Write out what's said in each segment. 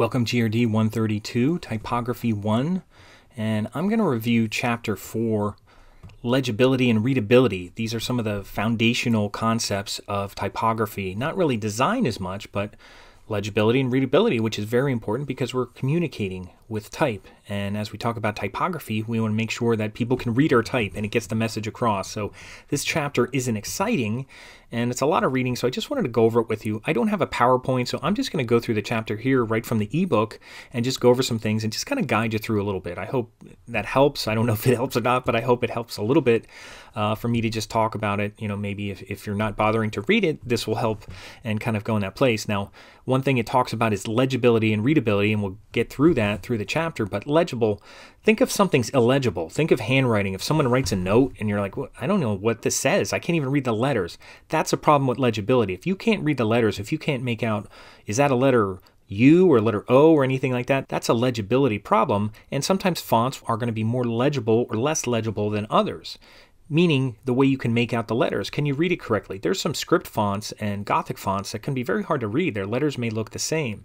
Welcome GRD 132, Typography 1, and I'm going to review Chapter 4, Legibility and Readability. These are some of the foundational concepts of typography. Not really design as much, but legibility and readability, which is very important because we're communicating with type. And as we talk about typography, we want to make sure that people can read our type and it gets the message across. So this chapter isn't exciting and it's a lot of reading, so I just wanted to go over it with you. I don't have a PowerPoint, so I'm just going to go through the chapter here right from the ebook and just go over some things and just kind of guide you through a little bit. I hope that helps. I don't know if it helps or not, but I hope it helps a little bit uh, for me to just talk about it. You know, maybe if, if you're not bothering to read it, this will help and kind of go in that place. Now, one thing it talks about is legibility and readability, and we'll get through that through the chapter, but legible, think of something's illegible. Think of handwriting. If someone writes a note and you're like, well, I don't know what this says, I can't even read the letters. That's a problem with legibility. If you can't read the letters, if you can't make out, is that a letter U or letter O or anything like that, that's a legibility problem. And sometimes fonts are going to be more legible or less legible than others meaning the way you can make out the letters. Can you read it correctly? There's some script fonts and Gothic fonts that can be very hard to read. Their letters may look the same.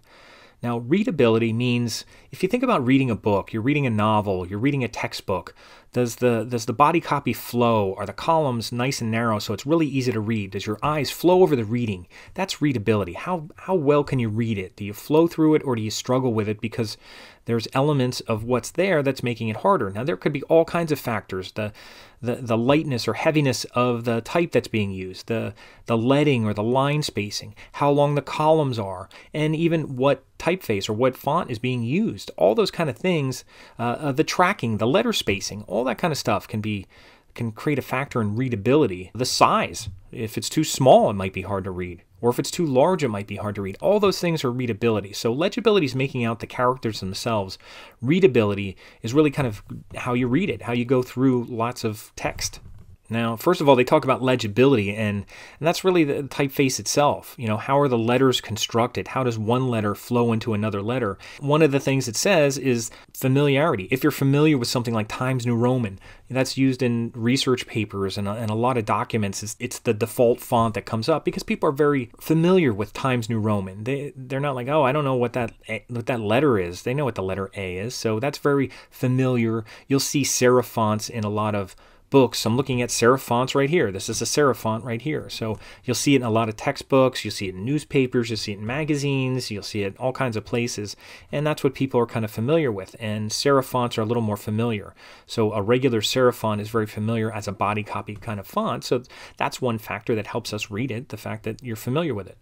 Now, readability means if you think about reading a book, you're reading a novel, you're reading a textbook, does the, does the body copy flow? Are the columns nice and narrow so it's really easy to read? Does your eyes flow over the reading? That's readability. How, how well can you read it? Do you flow through it or do you struggle with it because there's elements of what's there that's making it harder? Now, there could be all kinds of factors the, the, the lightness or heaviness of the type that's being used, the, the leading or the line spacing, how long the columns are, and even what typeface or what font is being used. All those kind of things, uh, uh the tracking, the letter spacing, all that kind of stuff can be can create a factor in readability. The size, if it's too small, it might be hard to read. Or if it's too large, it might be hard to read. All those things are readability. So legibility is making out the characters themselves. Readability is really kind of how you read it, how you go through lots of text. Now, first of all, they talk about legibility, and, and that's really the typeface itself. You know, how are the letters constructed? How does one letter flow into another letter? One of the things it says is familiarity. If you're familiar with something like Times New Roman, that's used in research papers and, and a lot of documents. It's, it's the default font that comes up because people are very familiar with Times New Roman. They, they're not like, oh, I don't know what that, eh, what that letter is. They know what the letter A is, so that's very familiar. You'll see serif fonts in a lot of books. I'm looking at serif fonts right here. This is a serif font right here. So you'll see it in a lot of textbooks. You'll see it in newspapers. You'll see it in magazines. You'll see it all kinds of places. And that's what people are kind of familiar with. And serif fonts are a little more familiar. So a regular serif font is very familiar as a body copy kind of font. So that's one factor that helps us read it, the fact that you're familiar with it.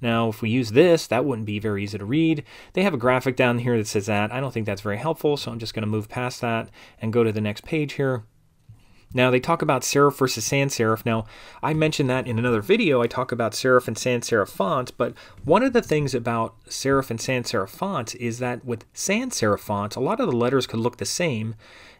Now, if we use this, that wouldn't be very easy to read. They have a graphic down here that says that. I don't think that's very helpful, so I'm just going to move past that and go to the next page here. Now, they talk about serif versus sans serif. Now, I mentioned that in another video. I talk about serif and sans serif fonts, but one of the things about serif and sans serif fonts is that with sans serif fonts, a lot of the letters could look the same,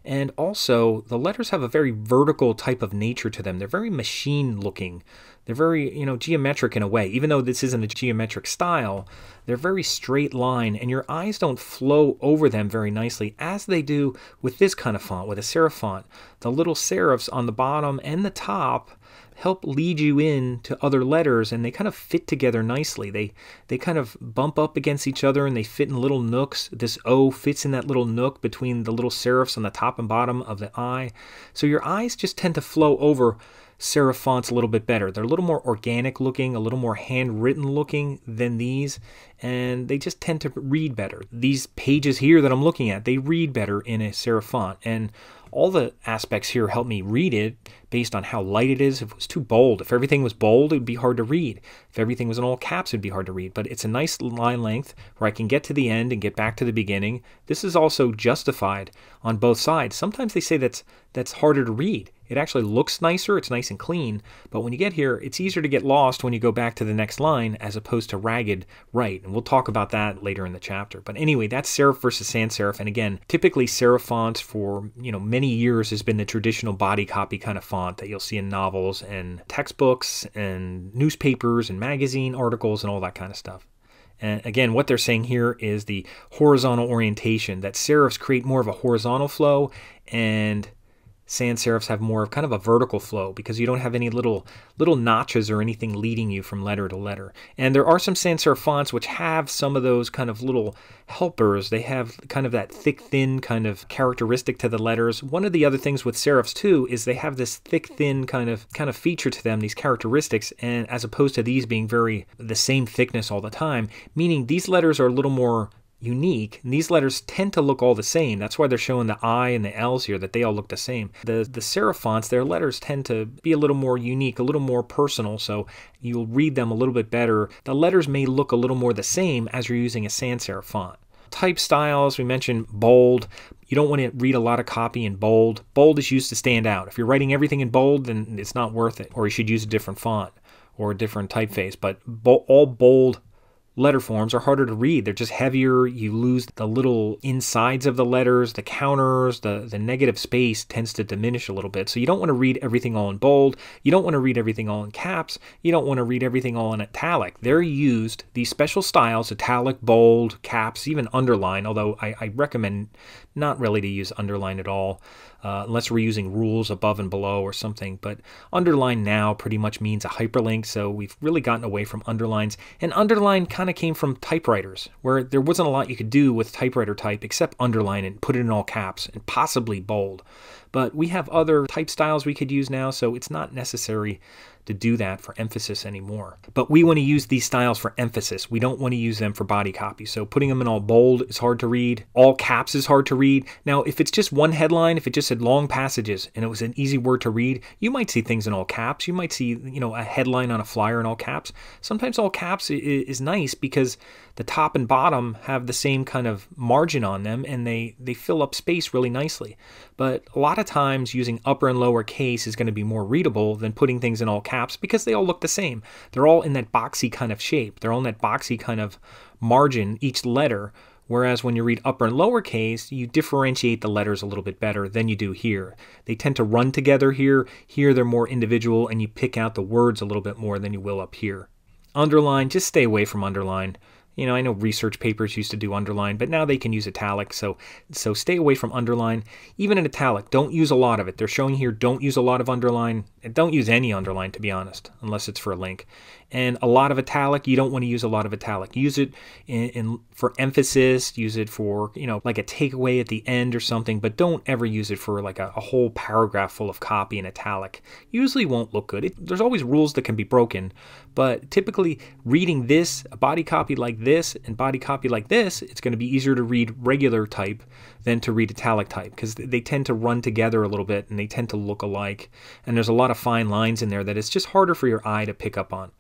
and also the letters have a very vertical type of nature to them. They're very machine looking. They're very, you know, geometric in a way. Even though this isn't a geometric style, they're very straight line and your eyes don't flow over them very nicely as they do with this kind of font, with a serif font. The little serifs on the bottom and the top help lead you in to other letters and they kind of fit together nicely. They they kind of bump up against each other and they fit in little nooks. This O fits in that little nook between the little serifs on the top and bottom of the I. So your eyes just tend to flow over serif fonts a little bit better. They're a little more organic looking, a little more handwritten looking than these, and they just tend to read better. These pages here that I'm looking at, they read better in a serif font, and all the aspects here help me read it based on how light it is. If it was too bold, if everything was bold, it would be hard to read. If everything was in all caps, it would be hard to read. But it's a nice line length where I can get to the end and get back to the beginning. This is also justified on both sides. Sometimes they say that's that's harder to read. It actually looks nicer, it's nice and clean, but when you get here, it's easier to get lost when you go back to the next line as opposed to ragged right. And we'll talk about that later in the chapter. But anyway, that's serif versus sans serif. And again, typically serif fonts for, you know, many years has been the traditional body copy kind of font font that you'll see in novels and textbooks and newspapers and magazine articles and all that kind of stuff. And again, what they're saying here is the horizontal orientation, that serifs create more of a horizontal flow and sans serifs have more of kind of a vertical flow because you don't have any little little notches or anything leading you from letter to letter. And there are some sans serif fonts which have some of those kind of little helpers. They have kind of that thick thin kind of characteristic to the letters. One of the other things with serifs too is they have this thick thin kind of kind of feature to them, these characteristics, and as opposed to these being very the same thickness all the time, meaning these letters are a little more unique. And these letters tend to look all the same. That's why they're showing the I and the L's here, that they all look the same. The, the serif fonts, their letters tend to be a little more unique, a little more personal, so you'll read them a little bit better. The letters may look a little more the same as you're using a sans serif font. Type styles, we mentioned bold. You don't want to read a lot of copy in bold. Bold is used to stand out. If you're writing everything in bold, then it's not worth it, or you should use a different font or a different typeface, but bo all bold letter forms are harder to read. They're just heavier. You lose the little insides of the letters, the counters, the, the negative space tends to diminish a little bit. So you don't want to read everything all in bold. You don't want to read everything all in caps. You don't want to read everything all in italic. They're used, these special styles, italic, bold, caps, even underline, although I, I recommend not really to use underline at all, uh, unless we're using rules above and below or something. But underline now pretty much means a hyperlink, so we've really gotten away from underlines. And underline kind of came from typewriters, where there wasn't a lot you could do with typewriter type except underline and put it in all caps and possibly bold. But we have other type styles we could use now, so it's not necessary to do that for emphasis anymore. But we want to use these styles for emphasis. We don't want to use them for body copy. So putting them in all bold is hard to read. All caps is hard to read. Now, if it's just one headline, if it just said long passages and it was an easy word to read, you might see things in all caps. You might see, you know, a headline on a flyer in all caps. Sometimes all caps is nice because the top and bottom have the same kind of margin on them and they, they fill up space really nicely. But a lot of times using upper and lower case is going to be more readable than putting things in all caps caps because they all look the same. They're all in that boxy kind of shape. They're all in that boxy kind of margin, each letter. Whereas when you read upper and lower case, you differentiate the letters a little bit better than you do here. They tend to run together here. Here they're more individual and you pick out the words a little bit more than you will up here. Underline, just stay away from underline. You know, I know research papers used to do underline, but now they can use italic. So, so stay away from underline. Even in italic, don't use a lot of it. They're showing here, don't use a lot of underline. Don't use any underline, to be honest, unless it's for a link. And a lot of italic, you don't want to use a lot of italic. Use it in, in for emphasis. Use it for you know, like a takeaway at the end or something. But don't ever use it for like a, a whole paragraph full of copy in italic. Usually won't look good. It, there's always rules that can be broken, but typically reading this, a body copy like this this and body copy like this, it's going to be easier to read regular type than to read italic type because they tend to run together a little bit and they tend to look alike. And there's a lot of fine lines in there that it's just harder for your eye to pick up on.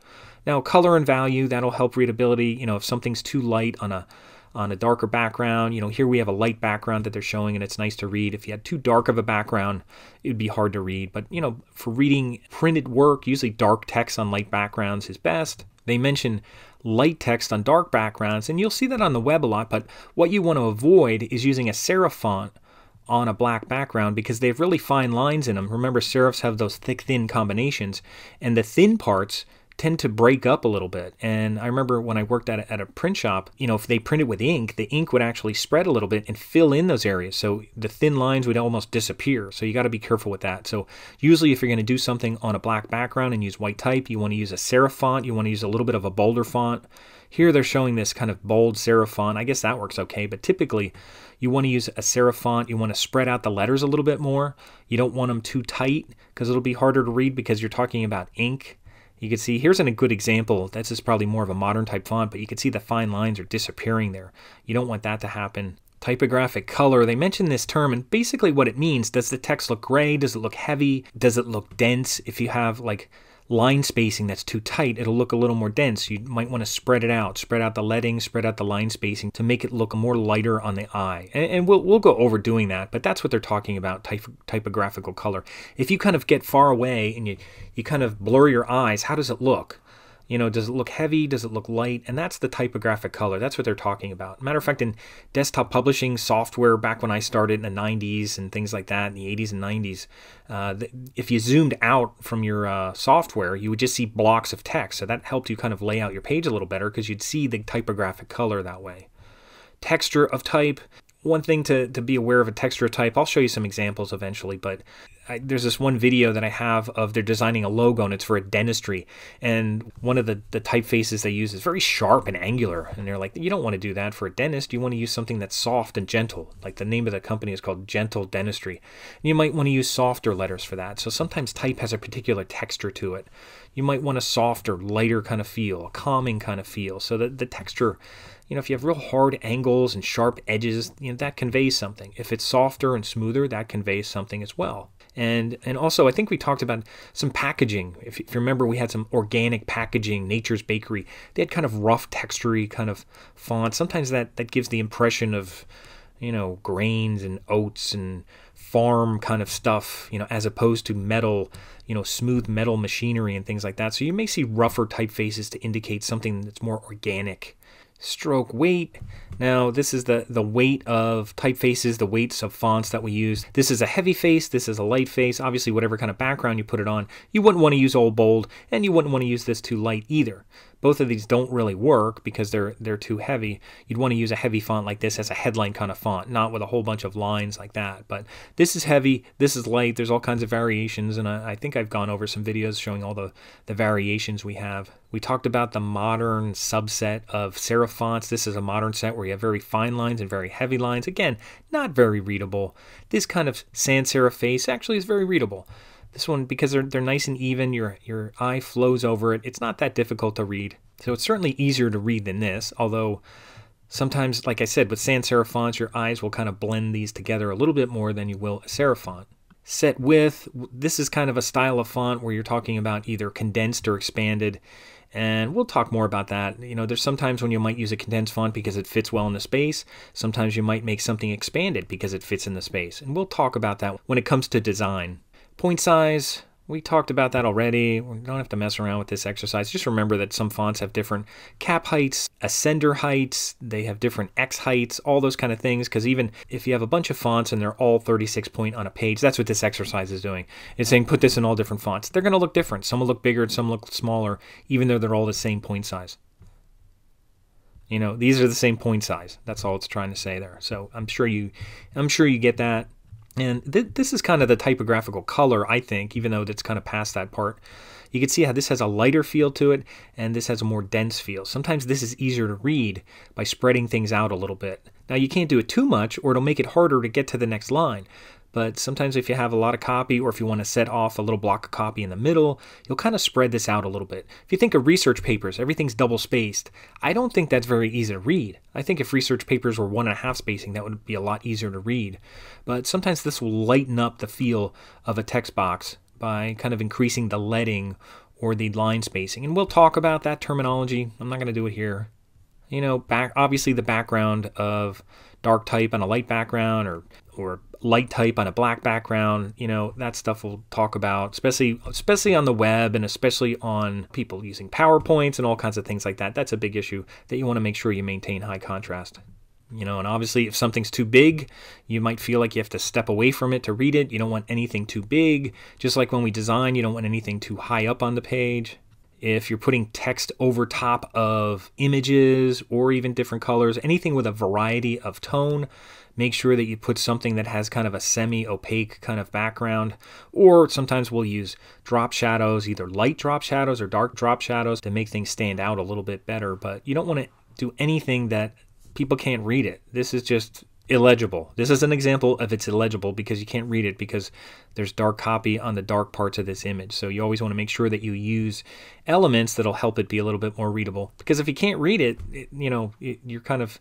Now, color and value, that'll help readability. You know, if something's too light on a on a darker background. You know, here we have a light background that they're showing and it's nice to read. If you had too dark of a background, it'd be hard to read. But, you know, for reading printed work, usually dark text on light backgrounds is best. They mention light text on dark backgrounds, and you'll see that on the web a lot, but what you want to avoid is using a serif font on a black background because they have really fine lines in them. Remember, serifs have those thick-thin combinations, and the thin parts tend to break up a little bit. And I remember when I worked at a, at a print shop, you know, if they printed with ink, the ink would actually spread a little bit and fill in those areas. So the thin lines would almost disappear. So you got to be careful with that. So usually if you're going to do something on a black background and use white type, you want to use a serif font, you want to use a little bit of a bolder font. Here they're showing this kind of bold serif font. I guess that works okay, but typically you want to use a serif font. You want to spread out the letters a little bit more. You don't want them too tight because it'll be harder to read because you're talking about ink. You can see here's a good example. This is probably more of a modern type font, but you can see the fine lines are disappearing there. You don't want that to happen. Typographic color, they mentioned this term and basically what it means, does the text look gray? Does it look heavy? Does it look dense? If you have like line spacing that's too tight, it'll look a little more dense. You might want to spread it out, spread out the leading, spread out the line spacing to make it look more lighter on the eye. And, and we'll, we'll go over doing that, but that's what they're talking about, typographical color. If you kind of get far away and you, you kind of blur your eyes, how does it look? You know, does it look heavy? Does it look light? And that's the typographic color. That's what they're talking about. Matter of fact, in desktop publishing software, back when I started in the 90s and things like that, in the 80s and 90s, uh, if you zoomed out from your uh, software, you would just see blocks of text. So that helped you kind of lay out your page a little better because you'd see the typographic color that way. Texture of type, one thing to, to be aware of a texture type. I'll show you some examples eventually, but I, there's this one video that I have of they're designing a logo and it's for a dentistry. And one of the, the typefaces they use is very sharp and angular. And they're like, you don't want to do that for a dentist. You want to use something that's soft and gentle. Like the name of the company is called Gentle Dentistry. And you might want to use softer letters for that. So sometimes type has a particular texture to it. You might want a softer, lighter kind of feel, a calming kind of feel. So that the texture you know, if you have real hard angles and sharp edges, you know, that conveys something. If it's softer and smoother, that conveys something as well and and also I think we talked about some packaging. If, if, you remember, we had some organic packaging, Nature's Bakery. They had kind of rough, textury kind of font. Sometimes that that gives the impression of you know grains and oats and farm kind of stuff, you know, as opposed to metal, you know, smooth metal machinery and things like that. So you may see rougher typefaces to indicate something that's more organic stroke weight. Now this is the, the weight of typefaces, the weights of fonts that we use. This is a heavy face, this is a light face. Obviously whatever kind of background you put it on, you wouldn't want to use all bold and you wouldn't want to use this too light either both of these don't really work because they're they're too heavy. You'd want to use a heavy font like this as a headline kind of font, not with a whole bunch of lines like that. But this is heavy, this is light, there's all kinds of variations, and I, I think I've gone over some videos showing all the, the variations we have. We talked about the modern subset of serif fonts. This is a modern set where you have very fine lines and very heavy lines. Again, not very readable. This kind of sans serif face actually is very readable. This one, because they're, they're nice and even, your, your eye flows over it. It's not that difficult to read. So it's certainly easier to read than this, although sometimes, like I said, with sans serif fonts, your eyes will kind of blend these together a little bit more than you will a serif font. Set width, this is kind of a style of font where you're talking about either condensed or expanded. And we'll talk more about that. You know, there's sometimes when you might use a condensed font because it fits well in the space. Sometimes you might make something expanded because it fits in the space. And we'll talk about that when it comes to design. Point size, we talked about that already. We don't have to mess around with this exercise. Just remember that some fonts have different cap heights, ascender heights, they have different X heights, all those kind of things. Because even if you have a bunch of fonts and they're all 36 point on a page, that's what this exercise is doing. It's saying put this in all different fonts. They're going to look different. Some will look bigger and some look smaller, even though they're all the same point size. You know, these are the same point size. That's all it's trying to say there. So I'm sure you, I'm sure you get that. And th this is kind of the typographical color, I think, even though it's kind of past that part. You can see how this has a lighter feel to it, and this has a more dense feel. Sometimes this is easier to read by spreading things out a little bit. Now you can't do it too much, or it'll make it harder to get to the next line. But sometimes if you have a lot of copy or if you want to set off a little block of copy in the middle, you'll kind of spread this out a little bit. If you think of research papers, everything's double spaced. I don't think that's very easy to read. I think if research papers were one and a half spacing, that would be a lot easier to read. But sometimes this will lighten up the feel of a text box by kind of increasing the leading or the line spacing. And we'll talk about that terminology. I'm not going to do it here. You know, back obviously the background of dark type on a light background or or light type on a black background, you know, that stuff we'll talk about, especially especially on the web and especially on people using PowerPoints and all kinds of things like that. That's a big issue that you want to make sure you maintain high contrast. You know, and obviously if something's too big, you might feel like you have to step away from it to read it. You don't want anything too big. Just like when we design, you don't want anything too high up on the page if you're putting text over top of images or even different colors, anything with a variety of tone, make sure that you put something that has kind of a semi-opaque kind of background, or sometimes we'll use drop shadows, either light drop shadows or dark drop shadows to make things stand out a little bit better, but you don't want to do anything that people can't read it. This is just illegible. This is an example of it's illegible because you can't read it because there's dark copy on the dark parts of this image. So you always want to make sure that you use elements that'll help it be a little bit more readable because if you can't read it, it you know, it, you're kind of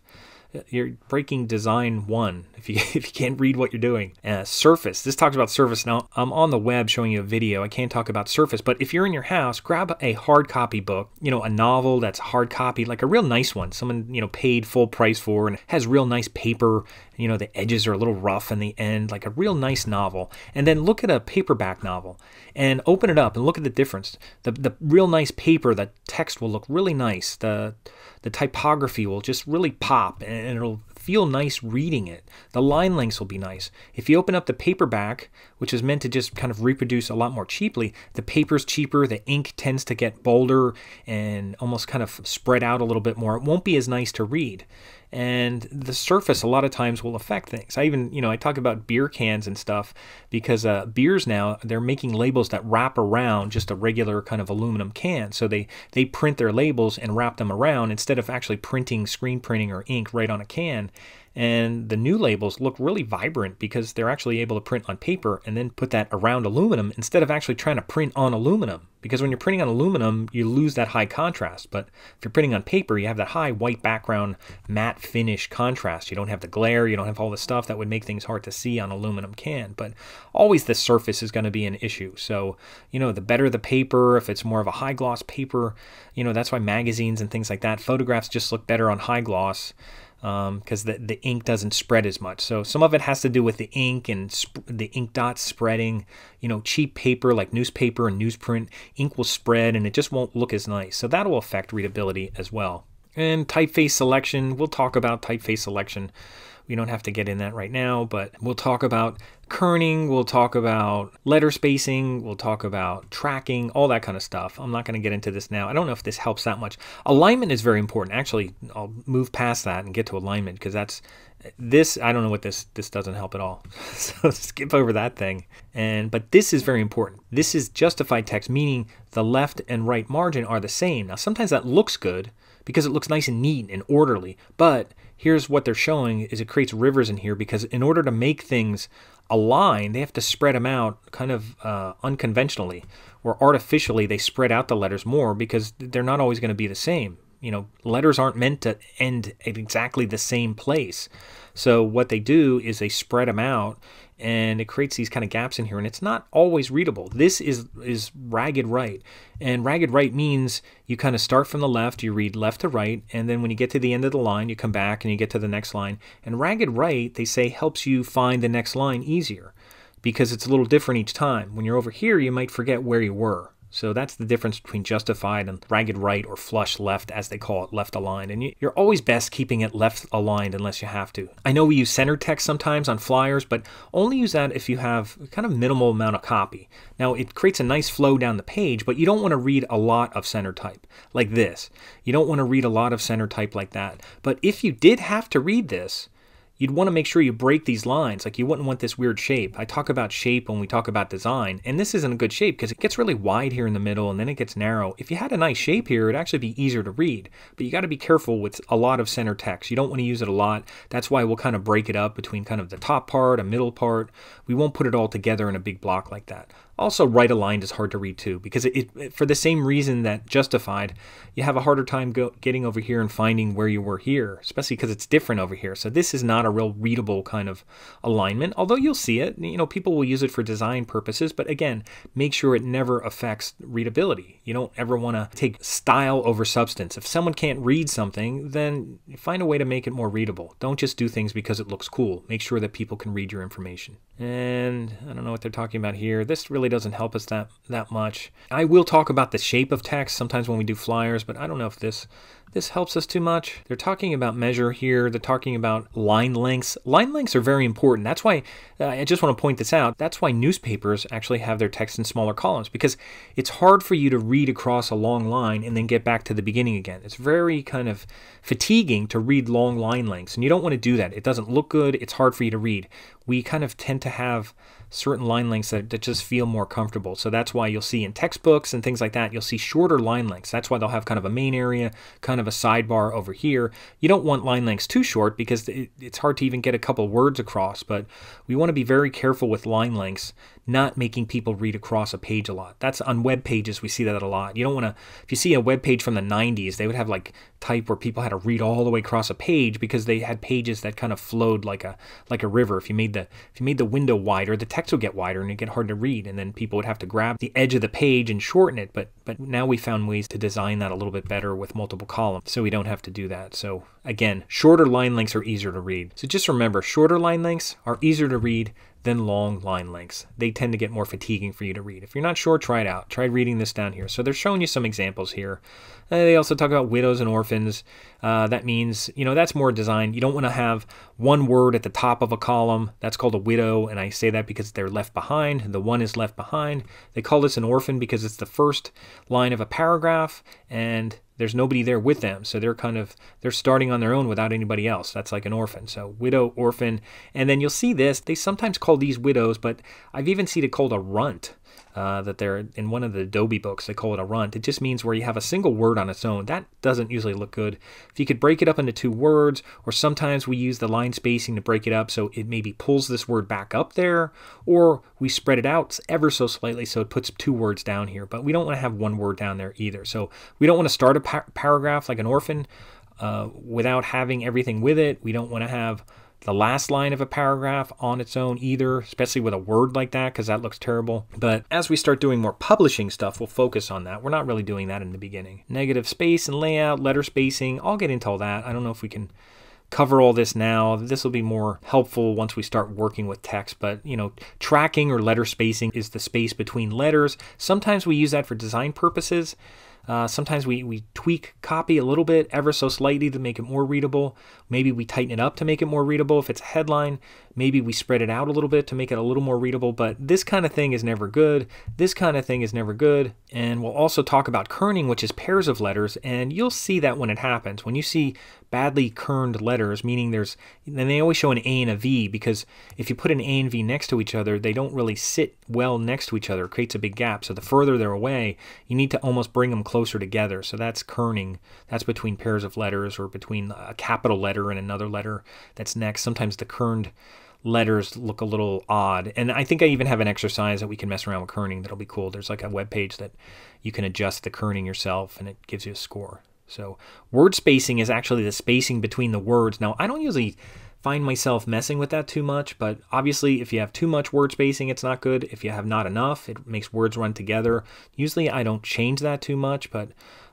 you're breaking design one if you if you can't read what you're doing. Uh, surface. This talks about surface. Now I'm on the web showing you a video. I can't talk about surface, but if you're in your house, grab a hard copy book. You know, a novel that's hard copy, like a real nice one. Someone you know paid full price for and has real nice paper. You know, the edges are a little rough in the end, like a real nice novel. And then look at a paperback novel and open it up and look at the difference. The the real nice paper, the text will look really nice. The the typography will just really pop. And and it'll feel nice reading it. The line lengths will be nice. If you open up the paperback, which is meant to just kind of reproduce a lot more cheaply, the paper's cheaper, the ink tends to get bolder and almost kind of spread out a little bit more. It won't be as nice to read and the surface a lot of times will affect things. I even, you know, I talk about beer cans and stuff because uh, beers now they're making labels that wrap around just a regular kind of aluminum can. So they they print their labels and wrap them around instead of actually printing screen printing or ink right on a can. And the new labels look really vibrant because they're actually able to print on paper and then put that around aluminum instead of actually trying to print on aluminum. Because when you're printing on aluminum, you lose that high contrast. But if you're printing on paper, you have that high white background matte finish contrast. You don't have the glare, you don't have all the stuff that would make things hard to see on aluminum can. But always the surface is going to be an issue. So, you know, the better the paper, if it's more of a high gloss paper, you know, that's why magazines and things like that, photographs just look better on high gloss because um, the, the ink doesn't spread as much. So some of it has to do with the ink and the ink dots spreading. You know, cheap paper like newspaper and newsprint, ink will spread and it just won't look as nice. So that will affect readability as well. And typeface selection, we'll talk about typeface selection we don't have to get in that right now, but we'll talk about kerning, we'll talk about letter spacing, we'll talk about tracking, all that kind of stuff. I'm not going to get into this now. I don't know if this helps that much. Alignment is very important. Actually, I'll move past that and get to alignment because that's this I don't know what this this doesn't help at all. so skip over that thing. And but this is very important. This is justified text meaning the left and right margin are the same. Now sometimes that looks good because it looks nice and neat and orderly, but here's what they're showing is it creates rivers in here because in order to make things align, they have to spread them out kind of uh, unconventionally or artificially. They spread out the letters more because they're not always going to be the same. You know, letters aren't meant to end at exactly the same place. So what they do is they spread them out and it creates these kind of gaps in here and it's not always readable this is is ragged right and ragged right means you kind of start from the left you read left to right and then when you get to the end of the line you come back and you get to the next line and ragged right they say helps you find the next line easier because it's a little different each time when you're over here you might forget where you were so that's the difference between justified and ragged right or flush left, as they call it, left aligned. And you're always best keeping it left aligned unless you have to. I know we use center text sometimes on flyers, but only use that if you have kind of minimal amount of copy. Now it creates a nice flow down the page, but you don't want to read a lot of center type like this. You don't want to read a lot of center type like that. But if you did have to read this, you'd want to make sure you break these lines. Like you wouldn't want this weird shape. I talk about shape when we talk about design, and this isn't a good shape because it gets really wide here in the middle and then it gets narrow. If you had a nice shape here, it'd actually be easier to read, but you got to be careful with a lot of center text. You don't want to use it a lot. That's why we'll kind of break it up between kind of the top part, a middle part. We won't put it all together in a big block like that. Also, right aligned is hard to read too, because it, it, for the same reason that justified, you have a harder time go, getting over here and finding where you were here, especially because it's different over here. So this is not a real readable kind of alignment, although you'll see it. You know, people will use it for design purposes, but again, make sure it never affects readability. You don't ever want to take style over substance. If someone can't read something, then find a way to make it more readable. Don't just do things because it looks cool. Make sure that people can read your information and I don't know what they're talking about here. This really doesn't help us that, that much. I will talk about the shape of text sometimes when we do flyers, but I don't know if this, this helps us too much. They're talking about measure here. They're talking about line lengths. Line lengths are very important. That's why, uh, I just want to point this out, that's why newspapers actually have their text in smaller columns because it's hard for you to read across a long line and then get back to the beginning again. It's very kind of fatiguing to read long line lengths, and you don't want to do that. It doesn't look good. It's hard for you to read we kind of tend to have certain line lengths that, that just feel more comfortable. So that's why you'll see in textbooks and things like that, you'll see shorter line lengths. That's why they'll have kind of a main area, kind of a sidebar over here. You don't want line lengths too short because it, it's hard to even get a couple words across, but we want to be very careful with line lengths, not making people read across a page a lot. That's on web pages, we see that a lot. You don't want to, if you see a web page from the 90s, they would have like type where people had to read all the way across a page because they had pages that kind of flowed like a like a river. If you made the if you made the window wider, the text would get wider and it'd get hard to read, and then people would have to grab the edge of the page and shorten it. But but now we found ways to design that a little bit better with multiple columns, so we don't have to do that. So again, shorter line lengths are easier to read. So just remember, shorter line lengths are easier to read than long line lengths. They tend to get more fatiguing for you to read. If you're not sure, try it out. Try reading this down here. So they're showing you some examples here. Uh, they also talk about widows and orphans. Uh, that means, you know, that's more design. You don't want to have one word at the top of a column. That's called a widow, and I say that because they're left behind. The one is left behind. They call this an orphan because it's the first line of a paragraph, and there's nobody there with them so they're kind of they're starting on their own without anybody else that's like an orphan so widow orphan and then you'll see this they sometimes call these widows but i've even seen it called a runt uh, that they're in one of the Adobe books, they call it a runt. It just means where you have a single word on its own. That doesn't usually look good. If you could break it up into two words, or sometimes we use the line spacing to break it up so it maybe pulls this word back up there, or we spread it out ever so slightly so it puts two words down here. But we don't want to have one word down there either. So we don't want to start a par paragraph like an orphan uh, without having everything with it. We don't want to have the last line of a paragraph on its own either, especially with a word like that, because that looks terrible. But as we start doing more publishing stuff, we'll focus on that. We're not really doing that in the beginning. Negative space and layout, letter spacing, I'll get into all that. I don't know if we can cover all this now. This will be more helpful once we start working with text, but you know, tracking or letter spacing is the space between letters. Sometimes we use that for design purposes. Uh, sometimes we, we tweak copy a little bit, ever so slightly, to make it more readable. Maybe we tighten it up to make it more readable if it's a headline. Maybe we spread it out a little bit to make it a little more readable. But this kind of thing is never good. This kind of thing is never good. And we'll also talk about kerning, which is pairs of letters. And you'll see that when it happens. When you see badly kerned letters, meaning there's, then they always show an A and a V because if you put an A and V next to each other, they don't really sit well next to each other. It creates a big gap. So the further they're away, you need to almost bring them closer closer together. So that's kerning. That's between pairs of letters or between a capital letter and another letter that's next. Sometimes the kerned letters look a little odd. And I think I even have an exercise that we can mess around with kerning that'll be cool. There's like a web page that you can adjust the kerning yourself and it gives you a score. So word spacing is actually the spacing between the words. Now, I don't usually find myself messing with that too much, but obviously if you have too much word spacing, it's not good. If you have not enough, it makes words run together. Usually I don't change that too much, but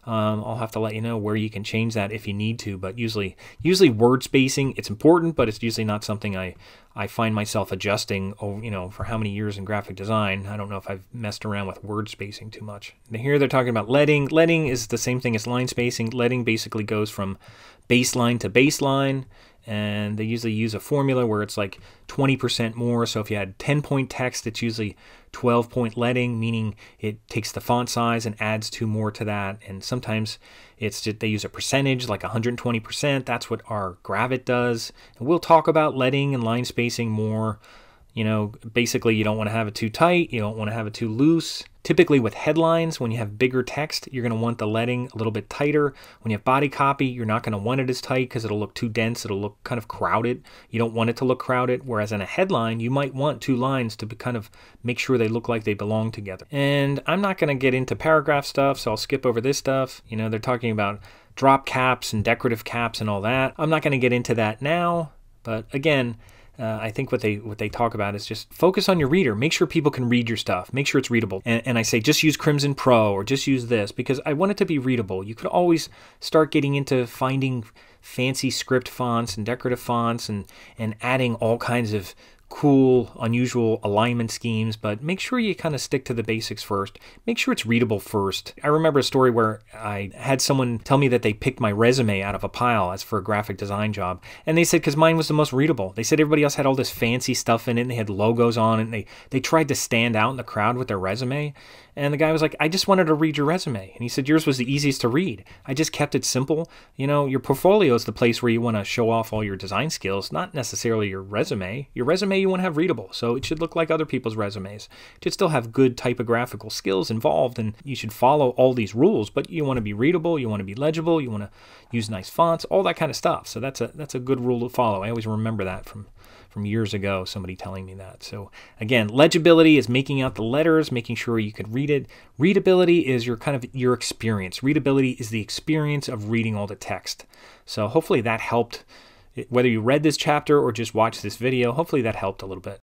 um, I'll have to let you know where you can change that if you need to, but usually usually word spacing, it's important, but it's usually not something I, I find myself adjusting, over, you know, for how many years in graphic design. I don't know if I've messed around with word spacing too much. And here they're talking about letting. Letting is the same thing as line spacing. Letting basically goes from baseline to baseline and they usually use a formula where it's like 20% more. So if you had 10 point text, it's usually 12 point letting, meaning it takes the font size and adds two more to that. And sometimes it's just, they use a percentage like 120%. That's what our Gravit does. And we'll talk about letting and line spacing more. You know, basically you don't want to have it too tight. You don't want to have it too loose. Typically with headlines, when you have bigger text, you're going to want the leading a little bit tighter. When you have body copy, you're not going to want it as tight because it'll look too dense. It'll look kind of crowded. You don't want it to look crowded. Whereas in a headline, you might want two lines to kind of make sure they look like they belong together. And I'm not going to get into paragraph stuff, so I'll skip over this stuff. You know, they're talking about drop caps and decorative caps and all that. I'm not going to get into that now, but again, uh, I think what they what they talk about is just focus on your reader. Make sure people can read your stuff. Make sure it's readable. And, and I say just use Crimson Pro or just use this because I want it to be readable. You could always start getting into finding fancy script fonts and decorative fonts and and adding all kinds of cool, unusual alignment schemes, but make sure you kind of stick to the basics first. Make sure it's readable first. I remember a story where I had someone tell me that they picked my resume out of a pile as for a graphic design job, and they said because mine was the most readable. They said everybody else had all this fancy stuff in it, and they had logos on, and they they tried to stand out in the crowd with their resume. And the guy was like, "I just wanted to read your resume," and he said, "Yours was the easiest to read. I just kept it simple. You know, your portfolio is the place where you want to show off all your design skills, not necessarily your resume. Your resume." you want to have readable, so it should look like other people's resumes. It should still have good typographical skills involved, and you should follow all these rules, but you want to be readable, you want to be legible, you want to use nice fonts, all that kind of stuff. So that's a that's a good rule to follow. I always remember that from from years ago, somebody telling me that. So again, legibility is making out the letters, making sure you could read it. Readability is your kind of your experience. Readability is the experience of reading all the text. So hopefully that helped whether you read this chapter or just watched this video, hopefully that helped a little bit.